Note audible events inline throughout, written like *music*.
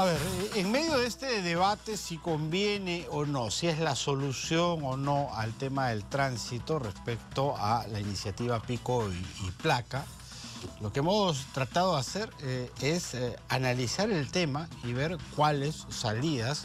A ver, eh, en medio de este debate si conviene o no, si es la solución o no al tema del tránsito respecto a la iniciativa Pico y, Placa, lo que hemos tratado de hacer eh, es eh, analizar el tema y ver cuáles salidas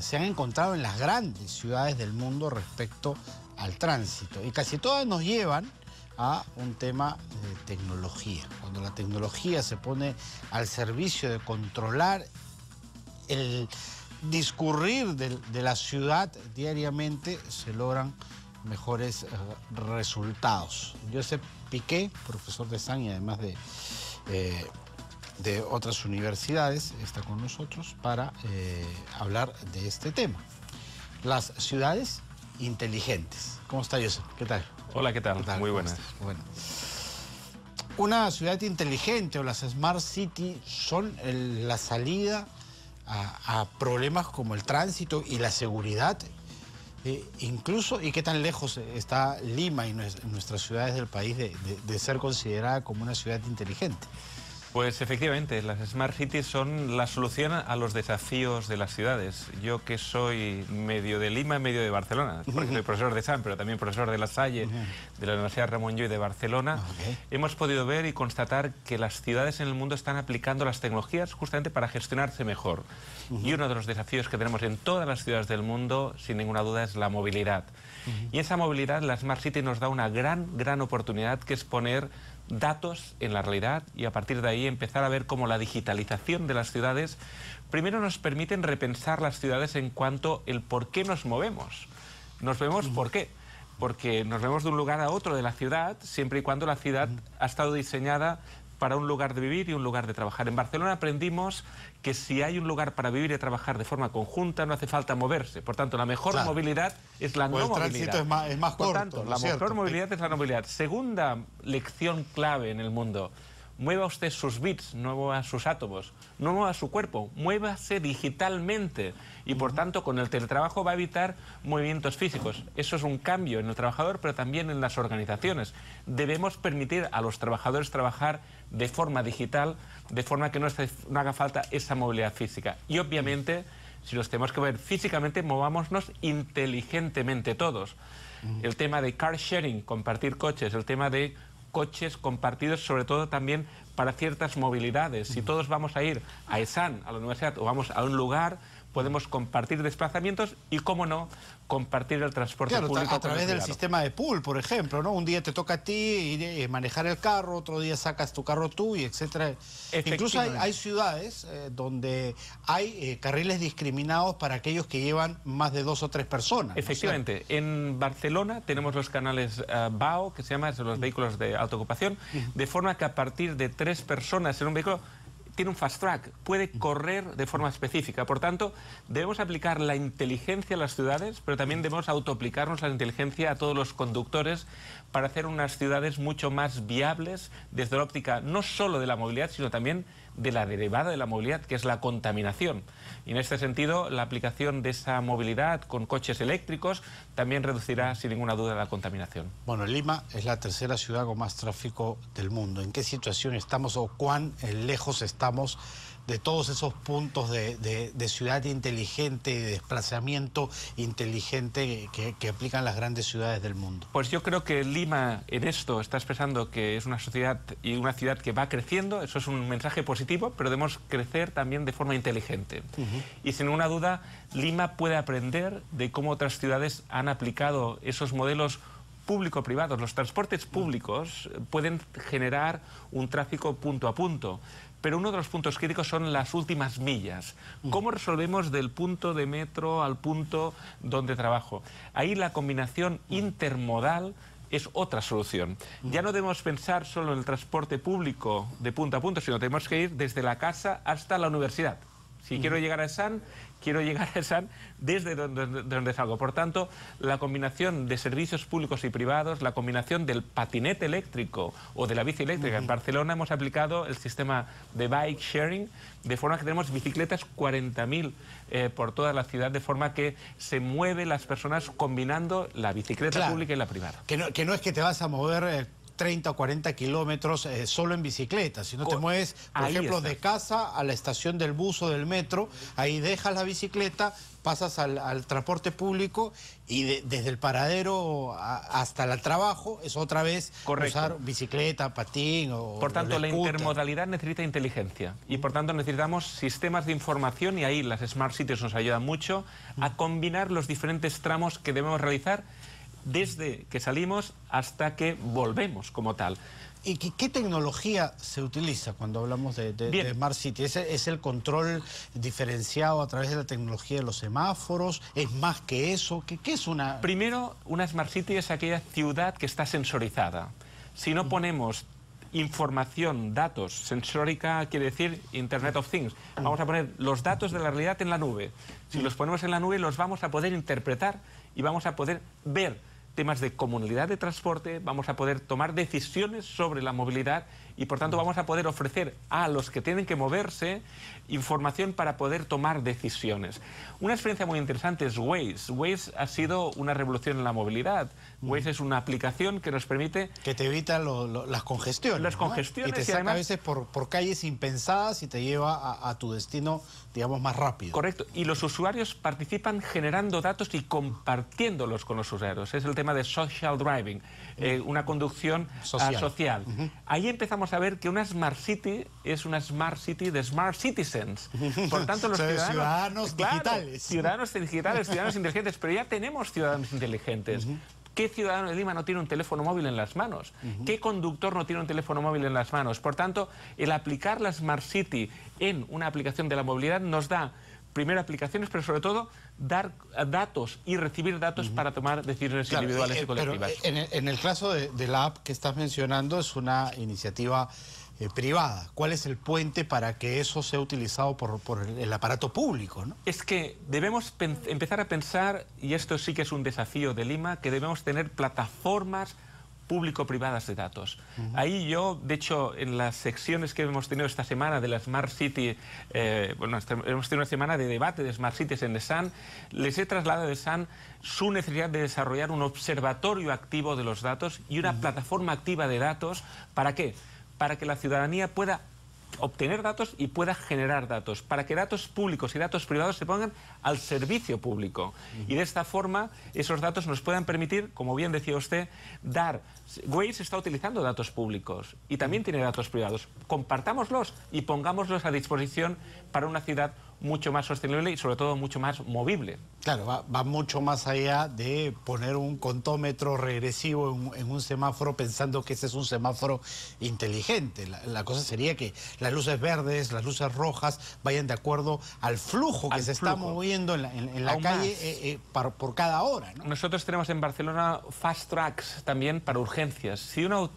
se han encontrado en las grandes ciudades del mundo respecto al tránsito. Y casi todas nos llevan a un tema de tecnología. Cuando la tecnología se pone al servicio de controlar el discurrir de, la ciudad diariamente se logran mejores eh, resultados. Josep Piqué, profesor de SAN y además de, eh, de otras universidades, está con nosotros para eh, hablar de este tema. Las ciudades inteligentes. ¿Cómo está Josep? ¿Qué tal? Hola, ¿qué tal? Muy buenas. Bueno. Una ciudad inteligente o las Smart City son la salida a, problemas como el tránsito y la seguridad eh, incluso, ¿y qué tan lejos está Lima y nuestras ciudades del país de ser considerada como una ciudad inteligente? Pues efectivamente, las Smart Cities son la solución a los desafíos de las ciudades. Yo que soy medio de Lima, y medio de Barcelona, porque soy profesor de San, pero también profesor de La Salle, de la Universidad Ramón Llull de Barcelona, ah, hemos podido ver y constatar que las ciudades en el mundo están aplicando las tecnologías justamente para gestionarse mejor. Y uno de los desafíos que tenemos en todas las ciudades del mundo, sin ninguna duda, es la movilidad. Y esa movilidad, la Smart City nos da una gran, gran oportunidad que es poner datos en la realidad y a partir de ahí empezar a ver cómo la digitalización de las ciudades primero nos permiten repensar las ciudades en cuanto el por qué nos movemos. Nos vemos mm. por qué. Porque nos vemos de un lugar a otro de la ciudad, siempre y cuando la ciudad mm. ha estado diseñada para un lugar de vivir y un lugar de trabajar. En Barcelona aprendimos que si hay un lugar para vivir y trabajar de forma conjunta, no hace falta moverse. Por tanto, la mejor movilidad es la no movilidad. El tránsito es más, Por corto. tanto, la mejor movilidad es la movilidad. Segunda lección clave en el mundo mueva usted sus bits, no mueva sus átomos, no mueva su cuerpo, muévase digitalmente y por tanto con el teletrabajo va a evitar movimientos físicos. Eso es un cambio en el trabajador, pero también en las organizaciones. Debemos permitir a los trabajadores trabajar de forma digital, de forma que no, haga falta esa movilidad física. Y obviamente, si los tenemos que ver físicamente, movámonos inteligentemente todos. El tema de car sharing, compartir coches, el tema de coches compartidos, sobre todo también para ciertas movilidades. Si todos vamos a ir a ESAN, a la universidad, o vamos a un lugar, podemos compartir desplazamientos y, cómo no, compartir el transporte público. A través del sistema de pool, por ejemplo, ¿no? Un día te toca a ti eh, manejar el carro, otro día sacas tu carro tú y etcétera. Incluso hay, ciudades eh, donde hay eh, carriles discriminados para aquellos que llevan más de dos o tres personas. Efectivamente. En Barcelona tenemos los canales BAO, que se llaman los mm. vehículos de autoocupación, mm. de forma que a partir de tres personas en un vehículo tiene un fast track, puede correr de forma específica. Por tanto, debemos aplicar la inteligencia a las ciudades, pero también debemos autoaplicarnos la inteligencia a todos los conductores para hacer unas ciudades mucho más viables desde la óptica no solo de la movilidad, sino también de la derivada de la movilidad, que es la contaminación. Y en este sentido, la aplicación de esa movilidad con coches eléctricos también reducirá sin ninguna duda la contaminación. Bueno, Lima es la tercera ciudad con más tráfico del mundo. ¿En qué situación estamos o cuán eh, lejos estamos? de todos esos puntos de, ciudad inteligente y de desplazamiento inteligente que, aplican las grandes ciudades del mundo. Pues yo creo que Lima en esto está expresando que es una sociedad y una ciudad que va creciendo, eso es un mensaje positivo, pero debemos crecer también de forma inteligente. Y sin ninguna duda, Lima puede aprender de cómo otras ciudades han aplicado esos modelos público-privados. Los transportes públicos pueden generar un tráfico punto a punto, pero uno de los puntos críticos son las últimas millas. Mm. ¿Cómo resolvemos del punto de metro al punto donde trabajo? Ahí la combinación mm. intermodal es otra solución. Mm. Ya no debemos pensar solo en el transporte público de punto a punto, sino tenemos que ir desde la casa hasta la universidad. Si quiero llegar a San, quiero *laughs* llegar a San desde donde, salgo. Por tanto, la combinación de servicios públicos y privados, la combinación del patinete eléctrico o de la bici eléctrica. En Barcelona hemos aplicado el sistema de bike sharing, de forma que tenemos bicicletas 40.000 eh, por toda la ciudad, de forma que se mueven las personas combinando la bicicleta pública y la privada. Que no, es que te vas a mover... Eh, 30 o 40 kilómetros eh, solo en bicicleta, si no te mueves, por ejemplo, de casa a la estación del bus o del metro, ahí dejas la bicicleta, pasas al, transporte público y desde el paradero hasta el trabajo es otra vez usar bicicleta, patín o... Por tanto, la, la intermodalidad necesita inteligencia y por tanto necesitamos sistemas de información y ahí las Smart Cities nos ayudan mucho a combinar los diferentes tramos que debemos realizar desde que salimos hasta que volvemos como tal. ¿Y qué, tecnología se utiliza cuando hablamos de, Smart City? ¿Es, ¿Es, el control diferenciado a través de la tecnología de los semáforos? ¿Es más que eso? ¿Qué, qué es una...? Primero, una Smart City es aquella ciudad que está sensorizada. Si no ponemos información, datos, sensórica quiere decir Internet of Things. Vamos a poner los datos de la realidad en la nube. Si los ponemos en la nube los vamos a poder interpretar y vamos a poder ver temas de comunidad de transporte, vamos a poder tomar decisiones sobre la movilidad y por tanto vamos a poder ofrecer a los que tienen que moverse información para poder tomar decisiones. Una experiencia muy interesante es Waze. Waze ha sido una revolución en la movilidad. Mm. Waze es una aplicación que nos permite... Que te evita las congestiones. Las congestiones. Y te saca a veces por, calles impensadas y te lleva a, tu destino, digamos, más rápido. Correcto. Y los usuarios participan generando datos y compartiéndolos con los usuarios. Es el tema de social driving, mm. eh, una conducción social. Ahí empezamos saber que una Smart City es una Smart City de Smart Citizens. Por tanto, los *laughs* ciudadanos, ciudadanos digitales. Ciudadanos digitales, *laughs* ciudadanos inteligentes, pero ya tenemos ciudadanos inteligentes. ¿Qué ciudadano de Lima no tiene un teléfono móvil en las manos? ¿Qué conductor no tiene un teléfono móvil en las manos? Por tanto, el aplicar la Smart City en una aplicación de la movilidad nos da primero aplicaciones, pero sobre todo dar datos y recibir datos para tomar decisiones individuales eh, y eh, colectivas. en, el, caso de, la app que estás mencionando es una iniciativa eh, privada. ¿Cuál es el puente para que eso sea utilizado por, el, aparato público? Es que debemos empezar a pensar, y esto sí que es un desafío de Lima, que debemos tener plataformas público-privadas de datos. Ahí yo, de hecho, en las secciones que hemos tenido esta semana de la Smart City, eh, bueno, hemos tenido una semana de debate de Smart Cities en SAN, les he trasladado de SAN su necesidad de desarrollar un observatorio activo de los datos y una plataforma activa de datos. ¿Para qué? Para que la ciudadanía pueda obtener datos y pueda generar datos, para que datos públicos y datos privados se pongan al servicio público. Y de esta forma, esos datos nos puedan permitir, como bien decía usted, dar... Waze está utilizando datos públicos y también tiene datos privados. Compartámoslos y pongámoslos a disposición para una ciudad mucho más sostenible y sobre todo mucho más movible. Claro, va, mucho más allá de poner un contómetro regresivo en, un semáforo pensando que ese es un semáforo inteligente. La, cosa sería que las luces verdes, las luces rojas vayan de acuerdo al flujo que se está moviendo en la, calle eh, eh, por, cada hora. Nosotros tenemos en Barcelona fast tracks también para urgencias. Si una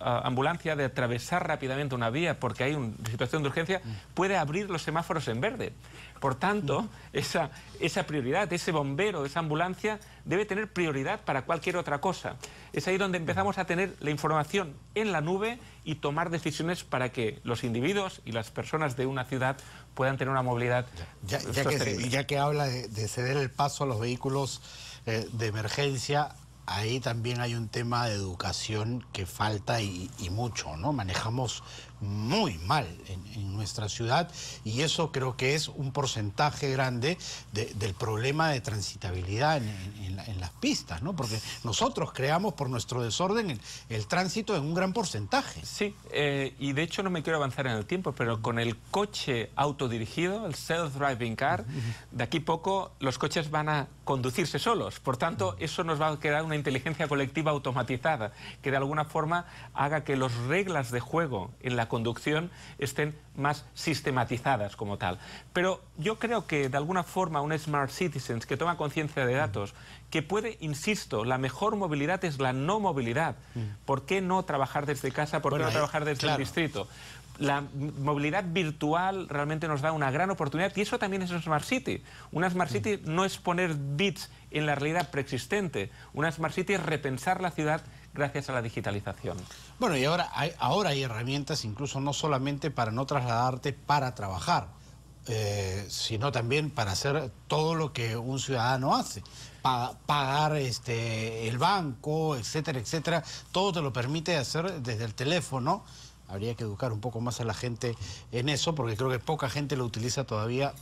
ambulancia de atravesar rápidamente una vía porque hay una situación de urgencia, mm. puede abrir los semáforos en verde. Por tanto, esa, esa prioridad, ese bombero, esa ambulancia, debe tener prioridad para cualquier otra cosa. Es ahí donde empezamos a tener la información en la nube y tomar decisiones para que los individuos y las personas de una ciudad puedan tener una movilidad. Ya, ya, que, ya que, habla de, ceder el paso a los vehículos eh, de emergencia, ahí también hay un tema de educación que falta y, y mucho, ¿no? Manejamos muy mal en, nuestra ciudad y eso creo que es un porcentaje grande del problema de transitabilidad en, las pistas, ¿no? Porque nosotros creamos por nuestro desorden el, tránsito en un gran porcentaje. Sí, eh, y de hecho no me quiero avanzar en el tiempo, pero con el coche autodirigido, el self-driving car, de aquí poco los coches van a conducirse solos. Por tanto, eso nos va a crear una inteligencia colectiva automatizada que de alguna forma haga que las reglas de juego en la conducción estén más sistematizadas como tal. Pero yo creo que de alguna forma un Smart Citizens que toma conciencia de datos, que puede, insisto, la mejor movilidad es la no movilidad. Mm. ¿Por qué no trabajar desde casa? ¿Por qué no eh, trabajar desde el distrito? la movilidad virtual realmente nos da una gran oportunidad y eso también es un Smart City. Una Smart mm. City no es poner bits en la realidad preexistente, una Smart City es repensar la ciudad gracias a la digitalización. Bueno, y ahora hay, ahora hay herramientas incluso no solamente para no trasladarte para trabajar, eh, sino también para hacer todo lo que un ciudadano hace. pagar este, el banco, etcétera, etcétera. Todo te lo permite hacer desde el teléfono. Habría que educar un poco más a la gente en eso, porque creo que poca gente lo utiliza todavía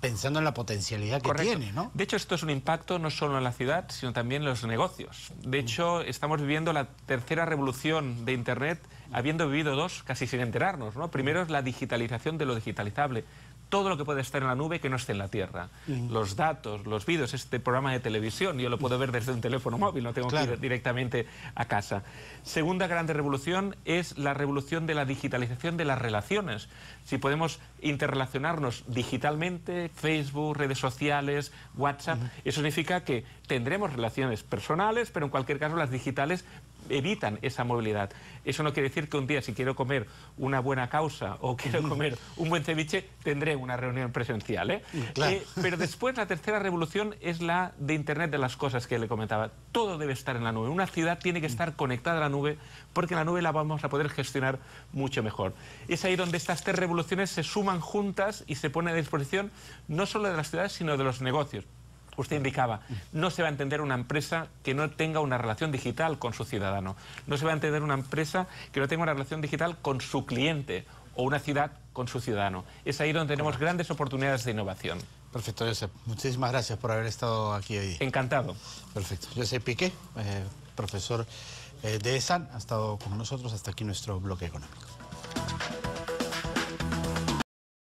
pensando en la potencialidad que tiene, ¿no? De hecho, esto es un impacto no solo en la ciudad, sino también en los negocios. De hecho, estamos viviendo la tercera revolución de Internet, habiendo vivido dos casi sin enterarnos, ¿no? Primero es la digitalización de lo digitalizable todo lo que puede estar en la nube que no esté en la Tierra. Los datos, los vídeos, este programa de televisión, yo lo puedo ver desde un teléfono móvil, no tengo que ir directamente a casa. Segunda gran revolución es la revolución de la digitalización de las relaciones. Si podemos interrelacionarnos digitalmente, Facebook, redes sociales, WhatsApp, eso significa que tendremos relaciones personales, pero en cualquier caso las digitales evitan esa movilidad. Eso no quiere decir que un día, si quiero comer una buena causa o quiero comer un buen ceviche, tendré una reunión presencial. ¿eh? Mm, eh, pero después la tercera revolución es la de Internet de las cosas que le comentaba. Todo debe estar en la nube. Una ciudad tiene que mm. estar conectada a la nube porque en la nube la vamos a poder gestionar mucho mejor. Es ahí donde estas tres revoluciones se suman juntas y se ponen a disposición no solo de las ciudades, sino de los negocios usted indicaba, no se va a entender una empresa que no tenga una relación digital con su ciudadano, no se va a entender una empresa que no tenga una relación digital con su cliente o una ciudad con su ciudadano. Es ahí donde tenemos grandes oportunidades de innovación. Perfecto, Josep. Muchísimas gracias por haber estado aquí hoy. Encantado. Perfecto. Josep Piqué, eh, profesor eh, de ESAN, ha estado con nosotros hasta aquí nuestro bloque económico.